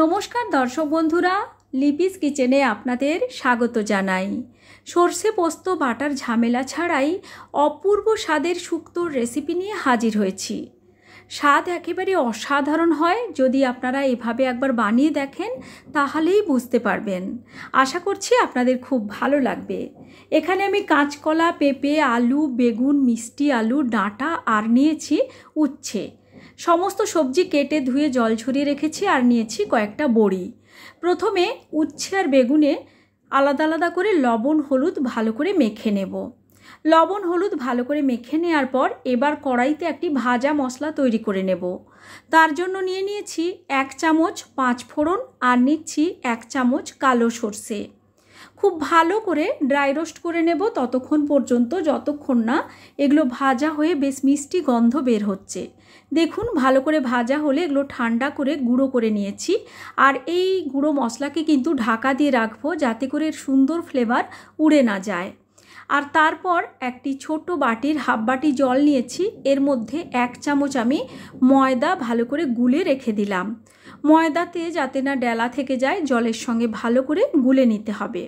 নমস্কার দর্শক বন্ধুরা লিপিস কিচেনে আপনাদের স্বাগত জানাই সর্ষে পোস্ত বাটার ঝামেলা ছাড়াই অপূর্ব স্বাদের শুক্তোর রেসিপি নিয়ে হাজির হয়েছি স্বাদ একেবারে অসাধারণ হয় যদি আপনারা এভাবে একবার বানিয়ে দেখেন তাহলেই বুঝতে পারবেন আশা করছি আপনাদের খুব ভালো লাগবে এখানে আমি কাঁচকলা পেঁপে আলু বেগুন মিষ্টি আলু ডাঁটা আর নিয়েছি উচ্ছে সমস্ত সবজি কেটে ধুয়ে জল ঝরিয়ে রেখেছি আর নিয়েছি কয়েকটা বড়ি প্রথমে উচ্ছে আর বেগুনে আলাদা আলাদা করে লবণ হলুদ ভালো করে মেখে নেব লবণ হলুদ ভালো করে মেখে নেওয়ার পর এবার কড়াইতে একটি ভাজা মশলা তৈরি করে নেব তার জন্য নিয়ে নিয়েছি এক চামচ পাঁচ ফোড়ন আর নিচ্ছি এক চামচ কালো সর্ষে খুব ভালো করে ড্রাই রোস্ট করে নেব ততক্ষণ পর্যন্ত যতক্ষণ না এগুলো ভাজা হয়ে বেশ মিষ্টি গন্ধ বের হচ্ছে দেখুন ভালো করে ভাজা হলে এগুলো ঠান্ডা করে গুঁড়ো করে নিয়েছি আর এই গুঁড়ো মশলাকে কিন্তু ঢাকা দিয়ে রাখবো যাতে করে সুন্দর ফ্লেভার উড়ে না যায় আর তারপর একটি ছোট বাটির হাফ বাটি জল নিয়েছি এর মধ্যে এক চামচ আমি ময়দা ভালো করে গুলে রেখে দিলাম ময়দাতে যাতে না ডেলা থেকে যায় জলের সঙ্গে ভালো করে গুলে নিতে হবে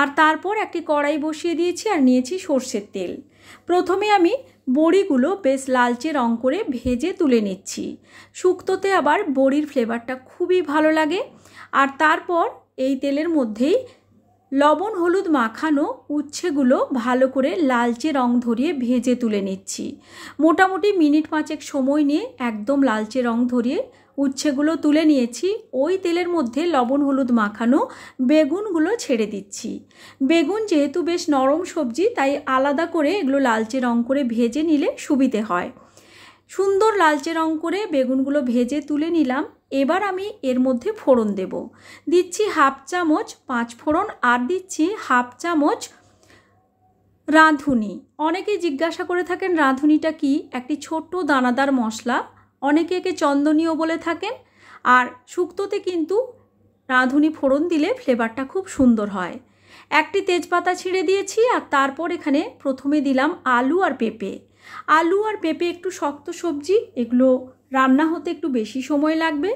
আর তারপর একটি কড়াই বসিয়ে দিয়েছি আর নিয়েছি সর্ষের তেল প্রথমে আমি বড়িগুলো বেশ লালচে রং করে ভেজে তুলে নিচ্ছি শুক্তোতে আবার বড়ির ফ্লেভারটা খুবই ভালো লাগে আর তারপর এই তেলের মধ্যেই লবণ হলুদ মাখানো উচ্ছেগুলো ভালো করে লালচে রং ধরিয়ে ভেজে তুলে নিচ্ছি মোটামুটি মিনিট পাঁচেক সময় নিয়ে একদম লালচে রং ধরিয়ে উচ্ছেগুলো তুলে নিয়েছি ওই তেলের মধ্যে লবণ হলুদ মাখানো বেগুনগুলো ছেড়ে দিচ্ছি বেগুন যেহেতু বেশ নরম সবজি তাই আলাদা করে এগুলো লালচে রং করে ভেজে নিলে সুবিধে হয় সুন্দর লালচে রং করে বেগুনগুলো ভেজে তুলে নিলাম এবার আমি এর মধ্যে ফোড়ন দেব দিচ্ছি হাফ চামচ পাঁচ ফোড়ন আর দিচ্ছি হাফ চামচ রাঁধুনি অনেকে জিজ্ঞাসা করে থাকেন রাঁধুনিটা কি একটি ছোট্ট দানাদার মশলা অনেকে একে চন্দনীয় বলে থাকেন আর শুক্তোতে কিন্তু রাঁধুনি ফোড়ন দিলে ফ্লেভারটা খুব সুন্দর হয় একটি তেজপাতা ছিঁড়ে দিয়েছি আর তারপর এখানে প্রথমে দিলাম আলু আর পেঁপে আলু আর পেঁপে একটু শক্ত সবজি এগুলো রান্না হতে একটু বেশি সময় লাগবে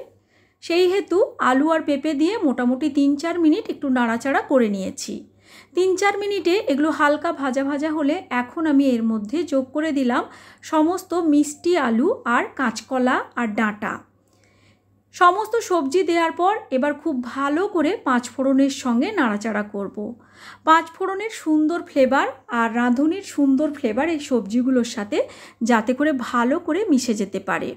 সেই হেতু আলু আর পেঁপে দিয়ে মোটামুটি তিন চার মিনিট একটু নাড়াচাড়া করে নিয়েছি তিন চার মিনিটে এগুলো হালকা ভাজা ভাজা হলে এখন আমি এর মধ্যে যোগ করে দিলাম সমস্ত মিষ্টি আলু আর কাঁচকলা আর ডাঁটা সমস্ত সবজি দেওয়ার পর এবার খুব ভালো করে পাঁচ ফোড়নের সঙ্গে নাড়াচাড়া করব। পাঁচ ফোড়নের সুন্দর ফ্লেভার আর রাঁধুনির সুন্দর ফ্লেভার এই সবজিগুলোর সাথে যাতে করে ভালো করে মিশে যেতে পারে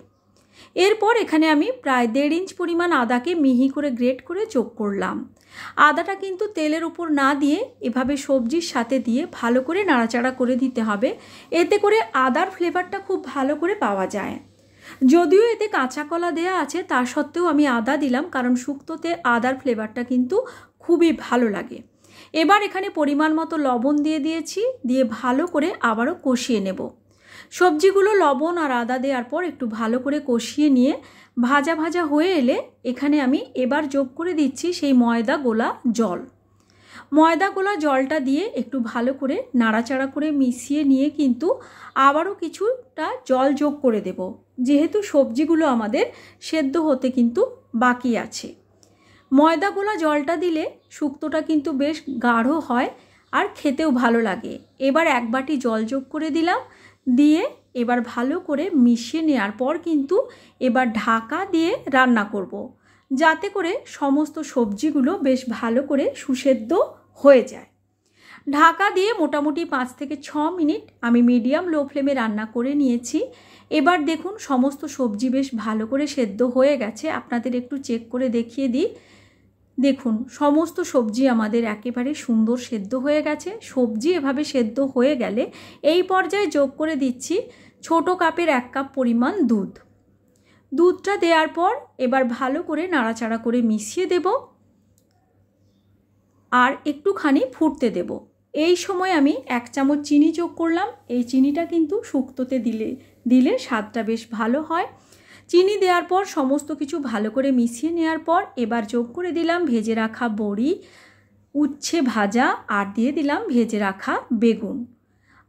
এরপর এখানে আমি প্রায় দেড় ইঞ্চ পরিমাণ আদাকে মিহি করে গ্রেট করে যোগ করলাম আদাটা কিন্তু তেলের উপর না দিয়ে এভাবে সবজির সাথে দিয়ে ভালো করে নাড়াচাড়া করে দিতে হবে এতে করে আদার ফ্লেভারটা খুব ভালো করে পাওয়া যায় যদিও এতে কাঁচা কলা দেয়া আছে তা সত্ত্বেও আমি আদা দিলাম কারণ শুক্তোতে আদার ফ্লেভারটা কিন্তু খুবই ভালো লাগে এবার এখানে পরিমাণ মতো লবণ দিয়ে দিয়েছি দিয়ে ভালো করে আবারও কষিয়ে নেবো সবজিগুলো লবণ আর আদা দেওয়ার পর একটু ভালো করে কষিয়ে নিয়ে ভাজা ভাজা হয়ে এলে এখানে আমি এবার যোগ করে দিচ্ছি সেই ময়দা গোলা জল ময়দা গোলা জলটা দিয়ে একটু ভালো করে নাড়াচাড়া করে মিশিয়ে নিয়ে কিন্তু আবারও কিছুটা জল যোগ করে দেব যেহেতু সবজিগুলো আমাদের সেদ্ধ হতে কিন্তু বাকি আছে ময়দা গোলা জলটা দিলে শুক্তোটা কিন্তু বেশ গাঢ় হয় আর খেতেও ভালো লাগে এবার এক বাটি জল যোগ করে দিলাম দিয়ে এবার ভালো করে মিশিয়ে নেওয়ার পর কিন্তু এবার ঢাকা দিয়ে রান্না করব। যাতে করে সমস্ত সবজিগুলো বেশ ভালো করে সুসেদ্ধ হয়ে যায় ঢাকা দিয়ে মোটামুটি পাঁচ থেকে ছ মিনিট আমি মিডিয়াম লো ফ্লেমে রান্না করে নিয়েছি এবার দেখুন সমস্ত সবজি বেশ ভালো করে সেদ্ধ হয়ে গেছে আপনাদের একটু চেক করে দেখিয়ে দিই দেখুন সমস্ত সবজি আমাদের একেবারে সুন্দর সেদ্ধ হয়ে গেছে সবজি এভাবে সেদ্ধ হয়ে গেলে এই পর্যায়ে যোগ করে দিচ্ছি ছোট কাপের এক কাপ পরিমাণ দুধ দুধটা দেওয়ার পর এবার ভালো করে নাড়াচাড়া করে মিশিয়ে দেব আর একটুখানি ফুটতে দেব এই সময় আমি এক চামচ চিনি যোগ করলাম এই চিনিটা কিন্তু শুক্তোতে দিলে দিলে স্বাদটা বেশ ভালো হয় চিনি দেওয়ার পর সমস্ত কিছু ভালো করে মিশিয়ে নেওয়ার পর এবার যোগ করে দিলাম ভেজে রাখা বড়ি উচ্ছে ভাজা আর দিয়ে দিলাম ভেজে রাখা বেগুন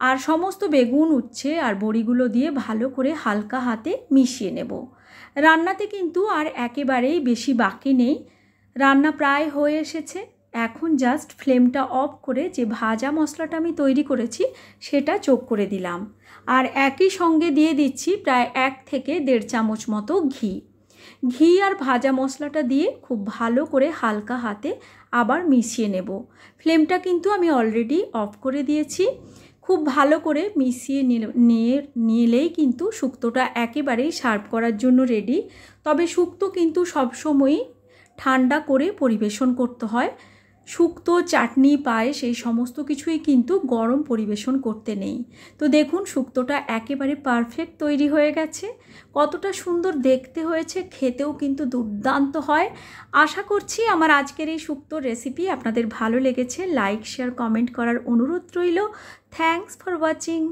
আর সমস্ত বেগুন উচ্ছে আর বড়িগুলো দিয়ে ভালো করে হালকা হাতে মিশিয়ে নেব রান্নাতে কিন্তু আর একেবারেই বেশি বাকি নেই রান্না প্রায় হয়ে এসেছে এখন জাস্ট ফ্লেমটা অফ করে যে ভাজা মশলাটা আমি তৈরি করেছি সেটা চোখ করে দিলাম আর একই সঙ্গে দিয়ে দিচ্ছি প্রায় এক থেকে দেড় চামচ মতো ঘি ঘি আর ভাজা মশলাটা দিয়ে খুব ভালো করে হালকা হাতে আবার মিশিয়ে নেব ফ্লেমটা কিন্তু আমি অলরেডি অফ করে দিয়েছি খুব ভালো করে মিশিয়ে নিয়ে নিলেই কিন্তু শুক্তোটা একেবারেই সার্ভ করার জন্য রেডি তবে শুক্তো কিন্তু সবসময়ই ঠান্ডা করে পরিবেশন করতে হয় শুক্তো চাটনি পায়েস এই সমস্ত কিছুই কিন্তু গরম পরিবেশন করতে নেই তো দেখুন শুক্তোটা একেবারে পারফেক্ট তৈরি হয়ে গেছে কতটা সুন্দর দেখতে হয়েছে খেতেও কিন্তু দুর্দান্ত হয় আশা করছি আমার আজকের এই শুক্তোর রেসিপি আপনাদের ভালো লেগেছে লাইক শেয়ার কমেন্ট করার অনুরোধ রইল থ্যাংকস ফর ওয়াচিং